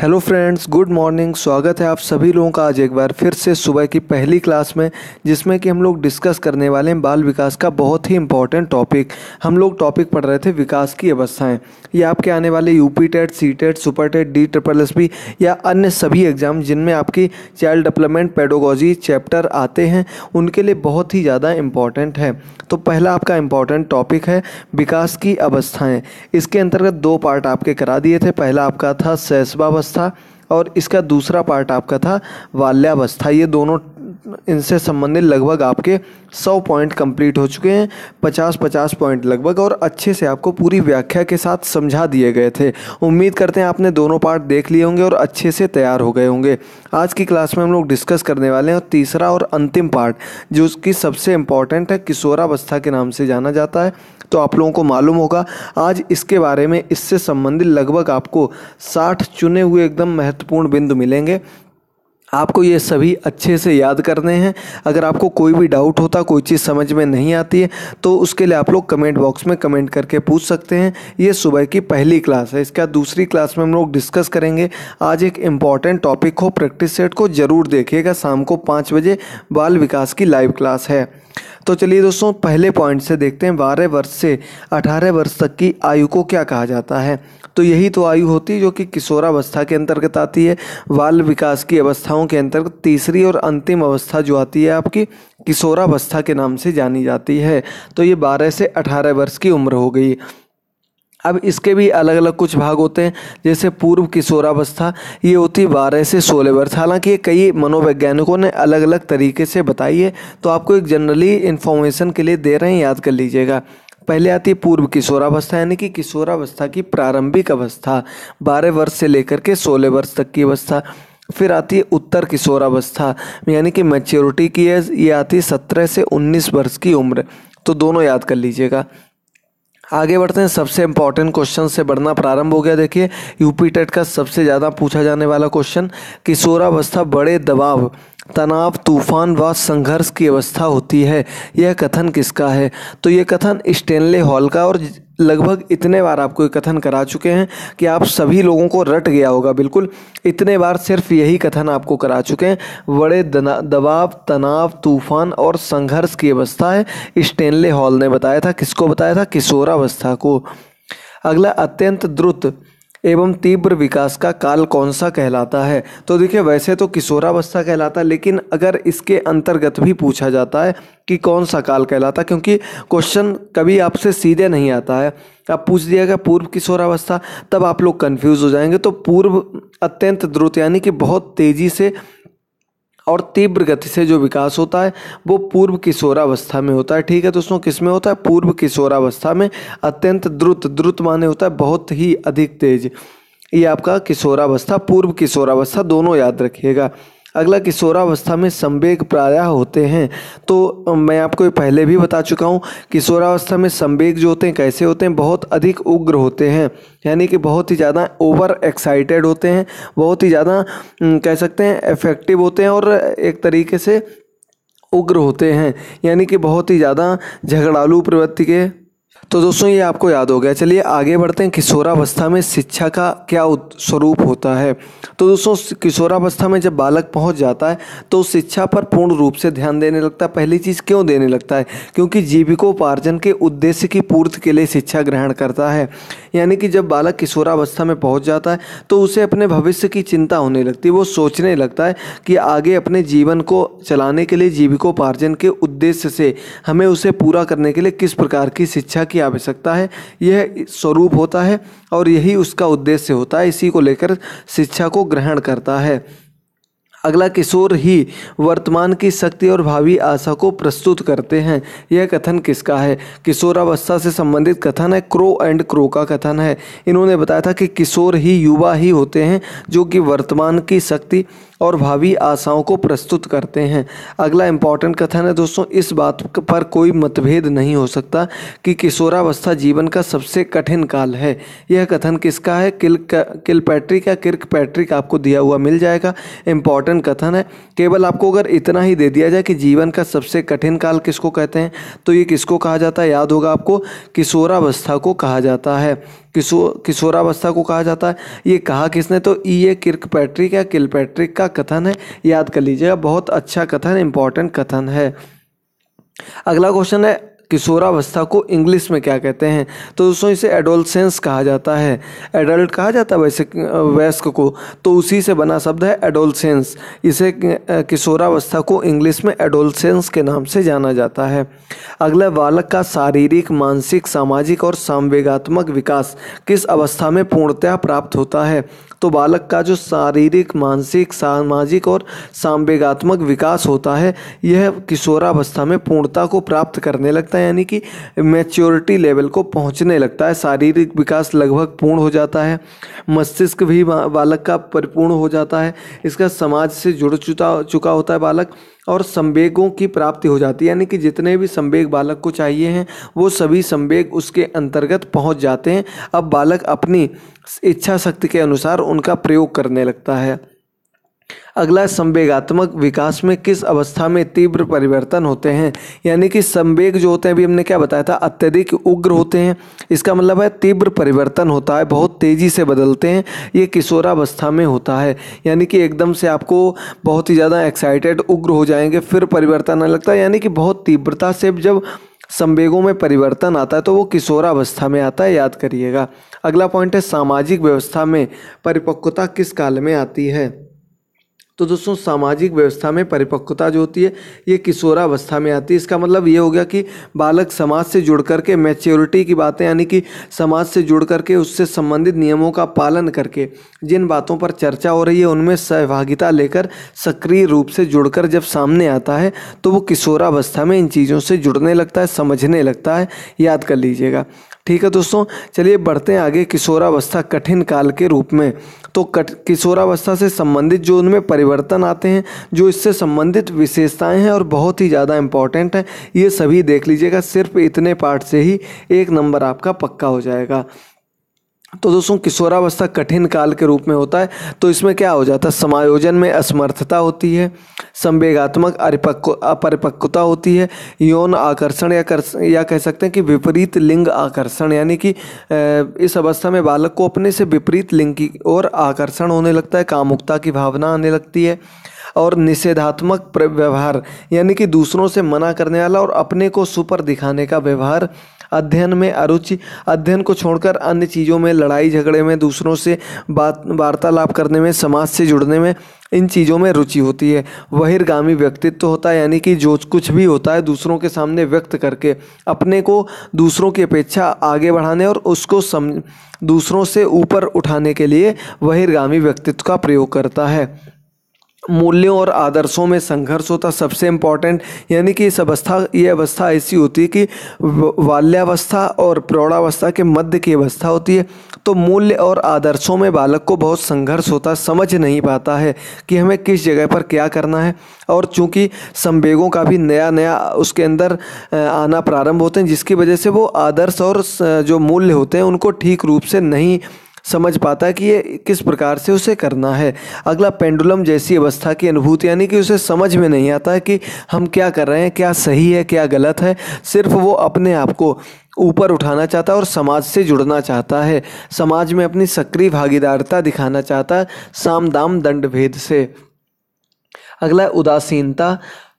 hello friends good morning स्वागत है आप सभी लोगों का आज एक बार फिर से सुबह की पहली क्लास में जिसमें कि हम लोग डिस्कस करने वाले हैं बाल विकास का बहुत ही इंपॉर्टेंट टॉपिक हम लोग टॉपिक पढ़ रहे थे विकास की अवस्थाएं ये आपके आने वाले UP TET C TET super TET D triple S B या अन्य सभी एग्जाम जिनमें आपकी चाइल्ड डेवलपमेंट पेडोगोजी चैप्टर आते हैं उनके लिए बहुत ही ज़्यादा इम्पॉर्टेंट है तो पहला आपका इम्पॉर्टेंट टॉपिक है विकास की अवस्थाएँ इसके अंतर्गत दो पार्ट आपके करा दिए थे पहला आपका था सैसबा किशोरावस्था और इसका दूसरा पार्ट आपका था बाल्यावस्था ये दोनों इनसे संबंधित लगभग आपके सौ पॉइंट कंप्लीट हो चुके हैं पचास पचास पॉइंट लगभग और अच्छे से आपको पूरी व्याख्या के साथ समझा दिए गए थे उम्मीद करते हैं आपने दोनों पार्ट देख लिए होंगे और अच्छे से तैयार हो गए होंगे आज की क्लास में हम लोग डिस्कस करने वाले हैं तीसरा और अंतिम पार्ट जो उसकी सबसे इम्पॉर्टेंट है किशोरावस्था के नाम से जाना जाता है तो आप लोगों को मालूम होगा आज इसके बारे में इससे संबंधित लगभग आपको साठ चुने हुए एकदम महत्वपूर्ण बिंदु मिलेंगे आपको ये सभी अच्छे से याद करने हैं अगर आपको कोई भी डाउट होता कोई चीज़ समझ में नहीं आती है तो उसके लिए आप लोग कमेंट बॉक्स में कमेंट करके पूछ सकते हैं ये सुबह की पहली क्लास है इसका दूसरी क्लास में हम लोग डिस्कस करेंगे आज एक इम्पॉर्टेंट टॉपिक हो प्रैक्टिस सेट को ज़रूर देखिएगा शाम को पाँच बजे बाल विकास की लाइव क्लास है तो चलिए दोस्तों पहले पॉइंट से देखते हैं बारह वर्ष से अठारह वर्ष तक की आयु को क्या कहा जाता है तो यही तो आयु होती है जो कि किशोरावस्था के अंतर्गत आती है बाल विकास की अवस्थाओं के अंतर्गत तीसरी और अंतिम अवस्था जो आती है आपकी किशोरावस्था के नाम से जानी जाती है तो ये बारह से अठारह वर्ष की उम्र हो गई अब इसके भी अलग अलग कुछ भाग होते हैं जैसे पूर्व किशोरावस्था ये होती है बारह से सोलह वर्ष हालांकि ये कई मनोवैज्ञानिकों ने अलग अलग तरीके से बताई है तो आपको एक जनरली इन्फॉर्मेशन के लिए दे रहे हैं याद कर लीजिएगा पहले आती है पूर्व किशोरावस्था यानी कि किशोरावस्था की प्रारंभिक अवस्था बारह वर्ष से लेकर के सोलह वर्ष तक की अवस्था फिर आती है उत्तर किशोरावस्था यानी कि मैच्योरिटी की एज ये आती है सत्रह से उन्नीस वर्ष की उम्र तो दोनों याद कर लीजिएगा आगे बढ़ते हैं सबसे इंपॉर्टेंट क्वेश्चन से बढ़ना प्रारंभ हो गया देखिए यूपी टेट का सबसे ज़्यादा पूछा जाने वाला क्वेश्चन किशोरावस्था बड़े दबाव तनाव तूफान व संघर्ष की अवस्था होती है यह कथन किसका है तो यह कथन स्टेनले हॉल का और लगभग इतने बार आपको ये कथन करा चुके हैं कि आप सभी लोगों को रट गया होगा बिल्कुल इतने बार सिर्फ यही कथन आपको करा चुके हैं बड़े दबाव तनाव तूफान और संघर्ष की अवस्था है स्टेनले हॉल ने बताया था किसको बताया था किशोरावस्था को अगला अत्यंत द्रुत एवं तीव्र विकास का काल कौन सा कहलाता है तो देखिए वैसे तो किशोरावस्था कहलाता है लेकिन अगर इसके अंतर्गत भी पूछा जाता है कि कौन सा काल कहलाता क्योंकि क्वेश्चन कभी आपसे सीधे नहीं आता है अब पूछ दिया गया पूर्व किशोरावस्था तब आप लोग कन्फ्यूज़ हो जाएंगे तो पूर्व अत्यंत द्रुत यानी कि बहुत तेज़ी से और तीव्र गति से जो विकास होता है वो पूर्व किशोरावस्था में होता है ठीक है दोस्तों किस में होता है पूर्व किशोरावस्था में अत्यंत द्रुत द्रुत माने होता है बहुत ही अधिक तेज ये आपका किशोरावस्था पूर्व किशोरावस्था दोनों याद रखिएगा अगला किशोरावस्था में संवेग प्रायः होते हैं तो मैं आपको पहले भी बता चुका हूँ किशोरावस्था में संवेग जो होते हैं कैसे होते हैं बहुत अधिक उग्र होते हैं यानी कि बहुत ही ज़्यादा ओवर एक्साइटेड होते हैं बहुत ही ज़्यादा कह सकते हैं इफेक्टिव होते हैं और एक तरीके से उग्र होते हैं यानी कि बहुत ही ज़्यादा झगड़ालू प्रवृत्ति के तो दोस्तों ये आपको याद हो गया चलिए आगे बढ़ते हैं किशोरावस्था में शिक्षा का क्या स्वरूप होता है तो दोस्तों किशोरावस्था में जब बालक पहुंच जाता है तो शिक्षा पर पूर्ण रूप से ध्यान देने लगता है पहली चीज़ क्यों देने लगता है क्योंकि जीविकोपार्जन के उद्देश्य की पूर्ति के लिए शिक्षा ग्रहण करता है यानी कि जब बालक किशोरावस्था में पहुँच जाता है तो उसे अपने भविष्य की चिंता होने लगती है वो सोचने लगता है कि आगे अपने जीवन को चलाने के लिए जीविकोपार्जन के उद्देश्य से हमें उसे पूरा करने के लिए किस प्रकार की शिक्षा की आवश्यकता है यह स्वरूप होता है और यही उसका उद्देश्य होता है इसी को लेकर शिक्षा को ग्रहण करता है अगला किशोर ही वर्तमान की शक्ति और भावी आशा को प्रस्तुत करते हैं यह कथन किसका है किशोरावस्था से संबंधित कथन है क्रो एंड क्रो का कथन है इन्होंने बताया था कि किशोर ही युवा ही होते हैं जो कि वर्तमान की शक्ति और भावी आशाओं को प्रस्तुत करते हैं अगला इंपॉर्टेंट कथन है दोस्तों इस बात पर कोई मतभेद नहीं हो सकता कि किशोरावस्था जीवन का सबसे कठिन काल है यह कथन किसका है किल किल पैट्रिक या किर्क पैट्रिक आपको दिया हुआ मिल जाएगा इंपॉर्टेंट कथन है केवल आपको अगर इतना ही दे दिया जाए कि जीवन का सबसे कठिन काल किसको कहते हैं तो ये किसको कहा जाता है याद होगा आपको किशोरावस्था को कहा जाता है किशो किशोरावस्था को कहा जाता है ये कहा किसने तो ई ए किर्क पैट्रिक या किल पैट्रिक का कथन है याद कर लीजिएगा बहुत अच्छा कथन इंपॉर्टेंट कथन है अगला क्वेश्चन है किशोरावस्था को इंग्लिश में क्या कहते हैं तो दोस्तों इसे एडोलसेंस कहा जाता है एडल्ट कहा जाता है वैसे वयस्क को तो उसी से बना शब्द है एडोलसेंस इसे किशोरावस्था को इंग्लिश में एडोलसेंस के नाम से जाना जाता है अगला बालक का शारीरिक मानसिक सामाजिक और संवेगात्मक विकास किस अवस्था में पूर्णतया प्राप्त होता है तो बालक का जो शारीरिक मानसिक सामाजिक और सांवेगात्मक विकास होता है यह किशोरावस्था में पूर्णता को प्राप्त करने लगता है है यानी कि मैच्योरिटी लेवल को पहुंचने लगता है शारीरिक विकास लगभग पूर्ण हो जाता है मस्तिष्क भी बालक का परिपूर्ण हो जाता है इसका समाज से जुड़ चुका चुका होता है बालक और संवेगों की प्राप्ति हो जाती है यानी कि जितने भी संवेग बालक को चाहिए हैं वो सभी संवेग उसके अंतर्गत पहुंच जाते हैं अब बालक अपनी इच्छा शक्ति के अनुसार उनका प्रयोग करने लगता है अगला संवेगात्मक विकास में किस अवस्था में तीव्र परिवर्तन होते हैं यानी कि संवेग जो होते हैं अभी हमने क्या बताया था अत्यधिक उग्र होते हैं इसका मतलब है तीव्र परिवर्तन होता है बहुत तेज़ी से बदलते हैं ये किशोरावस्था में होता है यानी कि एकदम से आपको बहुत ही ज़्यादा एक्साइटेड उग्र हो जाएंगे फिर परिवर्तन आने लगता है यानी कि बहुत तीव्रता से जब संवेगों में परिवर्तन आता है तो वो किशोरावस्था में आता है याद करिएगा अगला पॉइंट है सामाजिक व्यवस्था में परिपक्वता किस काल में आती है तो दोस्तों सामाजिक व्यवस्था में परिपक्वता जो होती है ये किशोरावस्था में आती है इसका मतलब ये हो गया कि बालक समाज से जुड़ करके मैच्योरिटी की बातें यानी कि समाज से जुड़ करके उससे संबंधित नियमों का पालन करके जिन बातों पर चर्चा हो रही है उनमें सहभागिता लेकर सक्रिय रूप से जुड़कर जब सामने आता है तो वो किशोरावस्था में इन चीज़ों से जुड़ने लगता है समझने लगता है याद कर लीजिएगा ठीक है दोस्तों चलिए बढ़ते हैं आगे किशोरावस्था कठिन काल के रूप में तो कट किशोरावस्था से संबंधित जो उनमें परिवर्तन आते हैं जो इससे संबंधित विशेषताएं हैं और बहुत ही ज़्यादा इंपॉर्टेंट हैं ये सभी देख लीजिएगा सिर्फ इतने पार्ट से ही एक नंबर आपका पक्का हो जाएगा तो दोस्तों किशोरावस्था कठिन काल के रूप में होता है तो इसमें क्या हो जाता है समायोजन में असमर्थता होती है संवेगात्मक अपरिपक्वता होती है यौन आकर्षण या कर या कह सकते हैं कि विपरीत लिंग आकर्षण यानी कि इस अवस्था में बालक को अपने से विपरीत लिंग की ओर आकर्षण होने लगता है कामुकता की भावना आने लगती है और निषेधात्मक व्यवहार यानी कि दूसरों से मना करने वाला और अपने को सुपर दिखाने का व्यवहार अध्ययन में अरुचि अध्ययन को छोड़कर अन्य चीज़ों में लड़ाई झगड़े में दूसरों से बात वार्तालाप करने में समाज से जुड़ने में इन चीज़ों में रुचि होती है बहिर्गामी व्यक्तित्व होता है यानी कि जो कुछ भी होता है दूसरों के सामने व्यक्त करके अपने को दूसरों की अपेक्षा आगे बढ़ाने और उसको सम दूसरों से ऊपर उठाने के लिए बहिर्गामी व्यक्तित्व का प्रयोग करता है मूल्यों और आदर्शों में संघर्ष होता सबसे इम्पॉर्टेंट यानी कि इस अवस्था ये अवस्था ऐसी होती है कि बाल्यावस्था और प्रौढ़ावस्था के मध्य की अवस्था होती है तो मूल्य और आदर्शों में बालक को बहुत संघर्ष होता समझ नहीं पाता है कि हमें किस जगह पर क्या करना है और चूंकि संवेगों का भी नया नया उसके अंदर आना प्रारंभ होते हैं जिसकी वजह से वो आदर्श और जो मूल्य होते हैं उनको ठीक रूप से नहीं समझ पाता है कि ये किस प्रकार से उसे करना है अगला पेंडुलम जैसी अवस्था की अनुभूति यानी कि उसे समझ में नहीं आता है कि हम क्या कर रहे हैं क्या सही है क्या गलत है सिर्फ वो अपने आप को ऊपर उठाना चाहता है और समाज से जुड़ना चाहता है समाज में अपनी सक्रिय भागीदारता दिखाना चाहता है साम दाम दंड भेद से अगला उदासीनता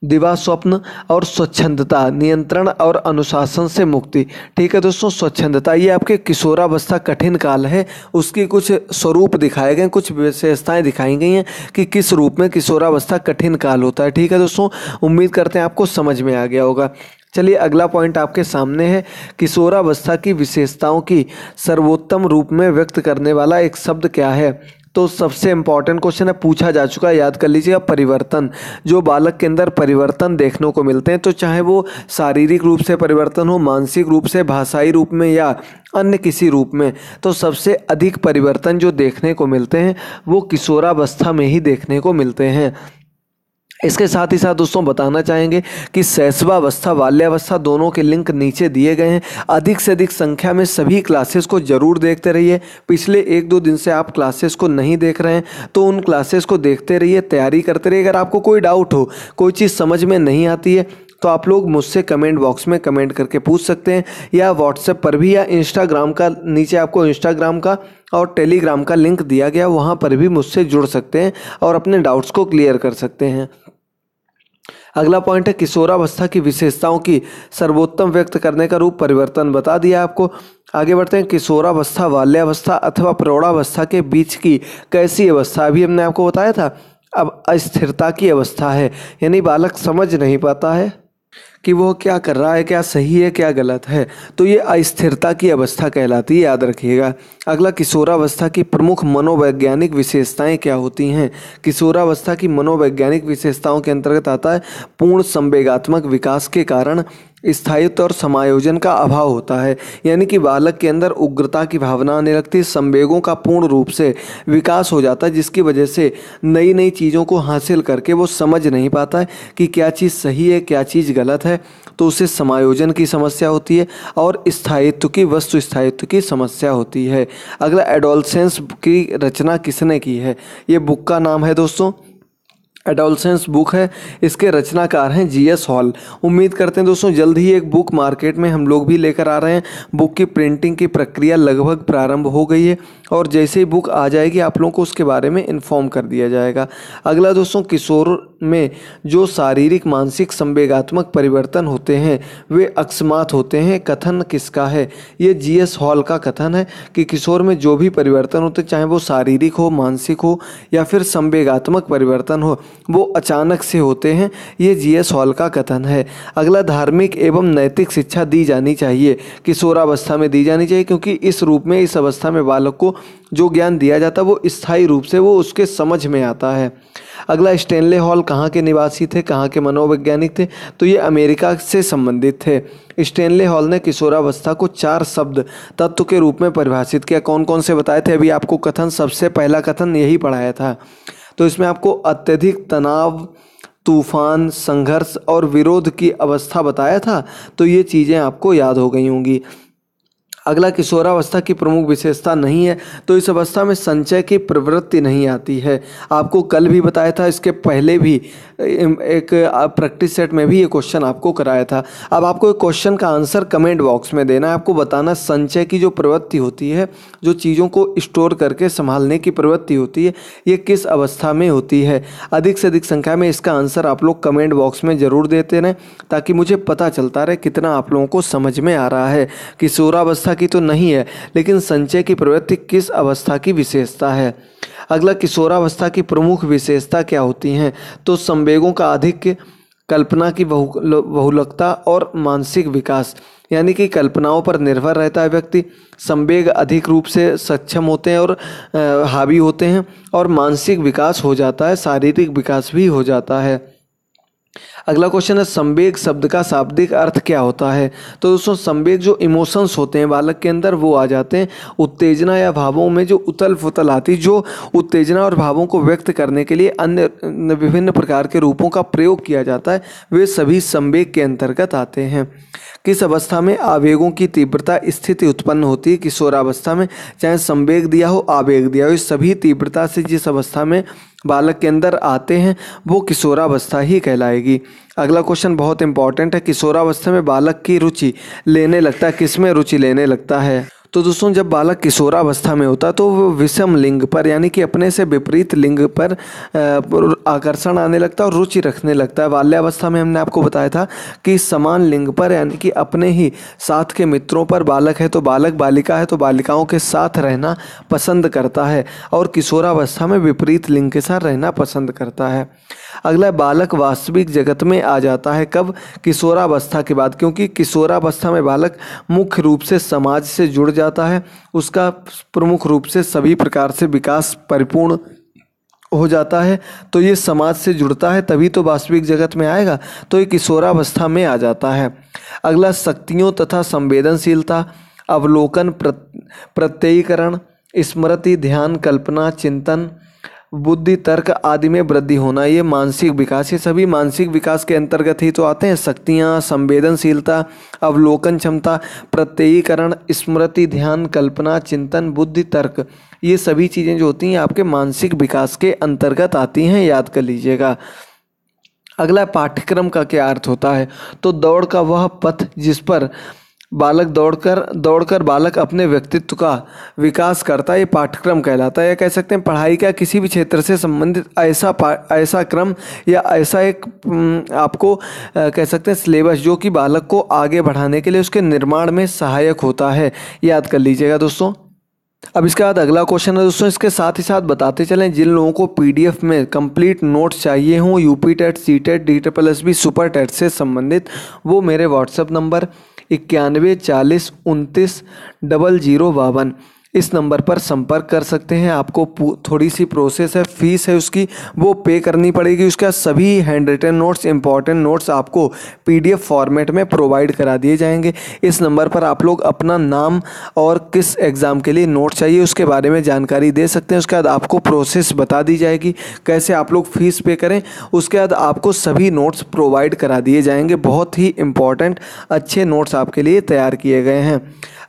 दिवा स्वप्न और स्वच्छंदता नियंत्रण और अनुशासन से मुक्ति ठीक है दोस्तों स्वच्छंदता ये आपके किशोरावस्था कठिन काल है उसकी कुछ स्वरूप दिखाए गए कुछ विशेषताएं दिखाई गई हैं कि किस रूप में किशोरावस्था कठिन काल होता है ठीक है दोस्तों उम्मीद करते हैं आपको समझ में आ गया होगा चलिए अगला पॉइंट आपके सामने है किशोरावस्था की विशेषताओं की सर्वोत्तम रूप में व्यक्त करने वाला एक शब्द क्या है तो सबसे इम्पॉर्टेंट क्वेश्चन है पूछा जा चुका है याद कर लीजिएगा परिवर्तन जो बालक के अंदर परिवर्तन देखने को मिलते हैं तो चाहे वो शारीरिक रूप से परिवर्तन हो मानसिक रूप से भाषाई रूप में या अन्य किसी रूप में तो सबसे अधिक परिवर्तन जो देखने को मिलते हैं वो किशोरावस्था में ही देखने को मिलते हैं इसके साथ ही साथ दोस्तों बताना चाहेंगे कि शैशवावस्था बाल्यावस्था दोनों के लिंक नीचे दिए गए हैं अधिक से अधिक संख्या में सभी क्लासेस को जरूर देखते रहिए पिछले एक दो दिन से आप क्लासेस को नहीं देख रहे हैं तो उन क्लासेस को देखते रहिए तैयारी करते रहिए अगर आपको कोई डाउट हो कोई चीज़ समझ में नहीं आती है तो आप लोग मुझसे कमेंट बॉक्स में कमेंट करके पूछ सकते हैं या व्हाट्सएप पर भी या इंस्टाग्राम का नीचे आपको इंस्टाग्राम का और टेलीग्राम का लिंक दिया गया वहाँ पर भी मुझसे जुड़ सकते हैं और अपने डाउट्स को क्लियर कर सकते हैं अगला पॉइंट है किशोरावस्था की विशेषताओं की सर्वोत्तम व्यक्त करने का रूप परिवर्तन बता दिया आपको आगे बढ़ते हैं किशोरावस्था बाल्यावस्था अथवा प्रौढ़ावस्था के बीच की कैसी अवस्था अभी हमने आपको बताया था अब अस्थिरता की अवस्था है यानी बालक समझ नहीं पाता है कि वो क्या कर रहा है क्या सही है क्या गलत है तो ये अस्थिरता की अवस्था कहलाती है याद रखिएगा अगला किशोरावस्था की प्रमुख मनोवैज्ञानिक विशेषताएं क्या होती हैं किशोरावस्था की मनोवैज्ञानिक विशेषताओं के अंतर्गत आता है पूर्ण संवेगात्मक विकास के कारण स्थायित्व और समायोजन का अभाव होता है यानी कि बालक के अंदर उग्रता की भावना आने लगती है संवेगों का पूर्ण रूप से विकास हो जाता है जिसकी वजह से नई नई चीज़ों को हासिल करके वो समझ नहीं पाता है कि क्या चीज़ सही है क्या चीज़ गलत है तो उसे समायोजन की समस्या होती है और स्थायित्व की वस्तु स्थायित्व की समस्या होती है अगला एडोलसेंस की रचना किसने की है ये बुक का नाम है दोस्तों एडोलसेंस बुक है इसके रचनाकार हैं जी एस हॉल उम्मीद करते हैं दोस्तों जल्द ही एक बुक मार्केट में हम लोग भी लेकर आ रहे हैं बुक की प्रिंटिंग की प्रक्रिया लगभग प्रारंभ हो गई है और जैसे ही बुक आ जाएगी आप लोगों को उसके बारे में इन्फॉर्म कर दिया जाएगा अगला दोस्तों किशोर में जो शारीरिक मानसिक संवेगात्मक परिवर्तन होते हैं वे अकस्मात होते हैं कथन किसका है ये जीएस हॉल का कथन है कि किशोर में जो भी परिवर्तन होते चाहे वो शारीरिक हो मानसिक हो या फिर संवेगात्मक परिवर्तन हो वो अचानक से होते हैं ये एस हॉल का कथन है अगला धार्मिक एवं नैतिक शिक्षा दी जानी चाहिए किशोरावस्था में दी जानी चाहिए क्योंकि इस रूप में इस अवस्था में बालक को जो ज्ञान दिया जाता है वो स्थायी रूप से वो उसके समझ में आता है अगला स्टेनले हॉल कहाँ के निवासी थे कहाँ के मनोवैज्ञानिक थे तो ये अमेरिका से संबंधित थे स्टेनले हॉल ने किशोरावस्था को चार शब्द तत्व के रूप में परिभाषित किया कौन कौन से बताए थे अभी आपको कथन सबसे पहला कथन यही पढ़ाया था तो इसमें आपको अत्यधिक तनाव तूफान संघर्ष और विरोध की अवस्था बताया था तो ये चीज़ें आपको याद हो गई होंगी अगला किशोरावस्था की प्रमुख विशेषता नहीं है तो इस अवस्था में संचय की प्रवृत्ति नहीं आती है आपको कल भी बताया था इसके पहले भी एक प्रैक्टिस सेट में भी ये क्वेश्चन आपको कराया था अब आपको एक क्वेश्चन का आंसर कमेंट बॉक्स में देना है आपको बताना संचय की जो प्रवृत्ति होती है जो चीज़ों को स्टोर करके संभालने की प्रवृत्ति होती है ये किस अवस्था में होती है अधिक से अधिक संख्या में इसका आंसर आप लोग कमेंट बॉक्स में ज़रूर देते रहें ताकि मुझे पता चलता रहे कितना आप लोगों को समझ में आ रहा है किशोरावस्था अवस्था की तो नहीं है लेकिन संचय की प्रवृत्ति किस अवस्था की विशेषता है अगला किशोरावस्था की प्रमुख विशेषता क्या होती हैं तो संवेगों का अधिक कल्पना की बहु बहुलकता और मानसिक विकास यानी कि कल्पनाओं पर निर्भर रहता है व्यक्ति संवेग अधिक रूप से सक्षम होते हैं और आ, हावी होते हैं और मानसिक विकास हो जाता है शारीरिक विकास भी हो जाता है अगला क्वेश्चन है संवेग शब्द का शाब्दिक अर्थ क्या होता है तो दोस्तों संवेग जो इमोशंस होते हैं बालक के अंदर वो आ जाते हैं उत्तेजना या भावों में जो उतल फुतल आती जो उत्तेजना और भावों को व्यक्त करने के लिए अन्य विभिन्न प्रकार के रूपों का प्रयोग किया जाता है वे सभी संवेग के अंतर्गत आते हैं किस अवस्था में आवेगों की तीव्रता स्थिति उत्पन्न होती है किशोरावस्था में चाहे संवेग दिया हो आवेग दिया हो इस सभी तीव्रता से जिस अवस्था में बालक के अंदर आते हैं वो किशोरावस्था ही कहलाएगी अगला क्वेश्चन बहुत इंपॉर्टेंट है किशोरावस्था में बालक की रुचि लेने लगता है किस में रुचि लेने लगता है तो दोस्तों जब बालक किशोरावस्था में होता तो वो विषम लिंग पर यानी कि अपने से विपरीत लिंग पर आकर्षण आने लगता है और रुचि रखने लगता है बाल्यावस्था में हमने आपको बताया था कि समान लिंग पर यानी कि अपने ही साथ के मित्रों पर बालक है तो बालक बालिका है तो बालिकाओं के साथ रहना पसंद करता है और किशोरावस्था में विपरीत लिंग के साथ रहना पसंद करता है अगला बालक वास्तविक जगत में आ जाता है कब किशोरावस्था के बाद क्योंकि किशोरावस्था में बालक मुख्य रूप से समाज से जुड़ जाता है उसका प्रमुख रूप से सभी प्रकार से विकास परिपूर्ण हो जाता है तो ये समाज से जुड़ता है तभी तो वास्तविक जगत में आएगा तो ये किशोरावस्था में आ जाता है अगला शक्तियों तथा संवेदनशीलता अवलोकन प्रत्ययीकरण स्मृति ध्यान कल्पना चिंतन बुद्धि तर्क आदि में वृद्धि होना ये मानसिक विकास ये सभी मानसिक विकास के अंतर्गत ही तो आते हैं शक्तियाँ संवेदनशीलता अवलोकन क्षमता प्रत्ययीकरण स्मृति ध्यान कल्पना चिंतन बुद्धि तर्क ये सभी चीज़ें जो होती हैं आपके मानसिक विकास के अंतर्गत आती हैं याद कर लीजिएगा अगला पाठ्यक्रम का क्या अर्थ होता है तो दौड़ का वह पथ जिस पर बालक दौड़कर दौड़कर बालक अपने व्यक्तित्व का विकास करता है ये पाठ्यक्रम कहलाता है या कह सकते हैं पढ़ाई का किसी भी क्षेत्र से संबंधित ऐसा ऐसा क्रम या ऐसा एक आपको कह सकते हैं सिलेबस जो कि बालक को आगे बढ़ाने के लिए उसके निर्माण में सहायक होता है याद कर लीजिएगा दोस्तों अब इसके बाद अगला क्वेश्चन है दोस्तों इसके साथ ही साथ बताते चलें जिन लोगों को पीडीएफ में कंप्लीट नोट्स चाहिए हों UP TET C TET D triple S B super TET से संबंधित वो मेरे व्हाट्सएप नंबर इक्यानवे चालीस उनतीस डबल जीरो बावन इस नंबर पर संपर्क कर सकते हैं आपको थोड़ी सी प्रोसेस है फ़ीस है उसकी वो पे करनी पड़ेगी उसका सभी hand written notes important notes आपको पीडीएफ फॉर्मेट में प्रोवाइड करा दिए जाएंगे इस नंबर पर आप लोग अपना नाम और किस एग्ज़ाम के लिए नोट चाहिए उसके बारे में जानकारी दे सकते हैं उसके बाद आपको प्रोसेस बता दी जाएगी कैसे आप लोग फ़ीस पे करें उसके बाद आपको सभी नोट्स प्रोवाइड करा दिए जाएंगे बहुत ही इंपॉर्टेंट अच्छे नोट्स आपके लिए तैयार किए गए हैं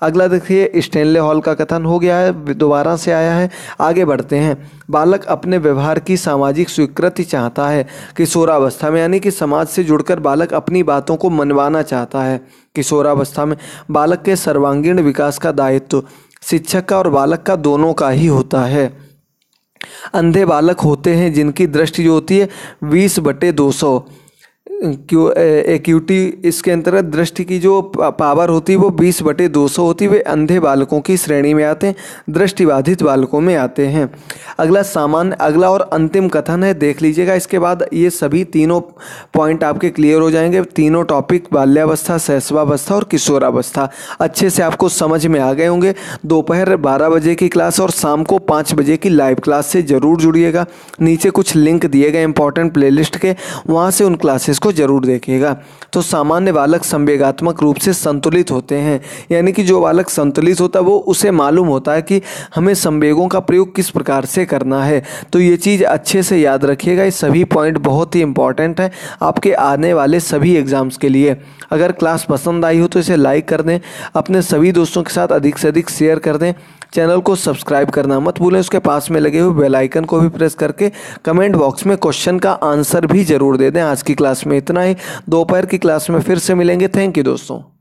अगला देखिए स्टेनले हॉल का कथन हो गया है दोबारा से आया है आगे बढ़ते हैं बालक अपने व्यवहार की सामाजिक स्वीकृति चाहता है किशोरावस्था में यानी कि समाज से जुड़कर बालक अपनी बातों को मनवाना चाहता है किशोरावस्था में बालक के सर्वांगीण विकास का दायित्व शिक्षक का और बालक का दोनों का ही होता है अंधे बालक होते हैं जिनकी दृष्टि जो होती है बीस बटे दो सौ क्यों एक्यूटी इसके अंतर्गत दृष्टि की जो पावर होती है वो बीस बटे दो सौ होती है वे अंधे बालकों की श्रेणी में आते हैं दृष्टिबाधित बालकों में आते हैं अगला सामान्य अगला और अंतिम कथन है देख लीजिएगा इसके बाद ये सभी तीनों पॉइंट आपके क्लियर हो जाएंगे तीनों टॉपिक बाल्यावस्था सहसवावस्था और किशोरावस्था अच्छे से आपको समझ में आ गए होंगे दोपहर बारह बजे की क्लास और शाम को पाँच बजे की लाइव क्लास से ज़रूर जुड़िएगा नीचे कुछ लिंक दिए गए इंपॉर्टेंट प्लेलिस्ट के वहाँ से उन क्लासेस इसको जरूर देखिएगा तो सामान्य बालक संवेगात्मक रूप से संतुलित होते हैं यानी कि जो बालक संतुलित होता है वो उसे मालूम होता है कि हमें संवेगों का प्रयोग किस प्रकार से करना है तो ये चीज़ अच्छे से याद रखिएगा ये सभी पॉइंट बहुत ही इंपॉर्टेंट है आपके आने वाले सभी एग्ज़ाम्स के लिए अगर क्लास पसंद आई हो तो इसे लाइक कर दें अपने सभी दोस्तों के साथ अधिक से अधिक शेयर कर दें चैनल को सब्सक्राइब करना मत भूलें उसके पास में लगे हुए बेल आइकन को भी प्रेस करके कमेंट बॉक्स में क्वेश्चन का आंसर भी जरूर दे दें आज की क्लास में इतना ही दोपहर की क्लास में फिर से मिलेंगे थैंक यू दोस्तों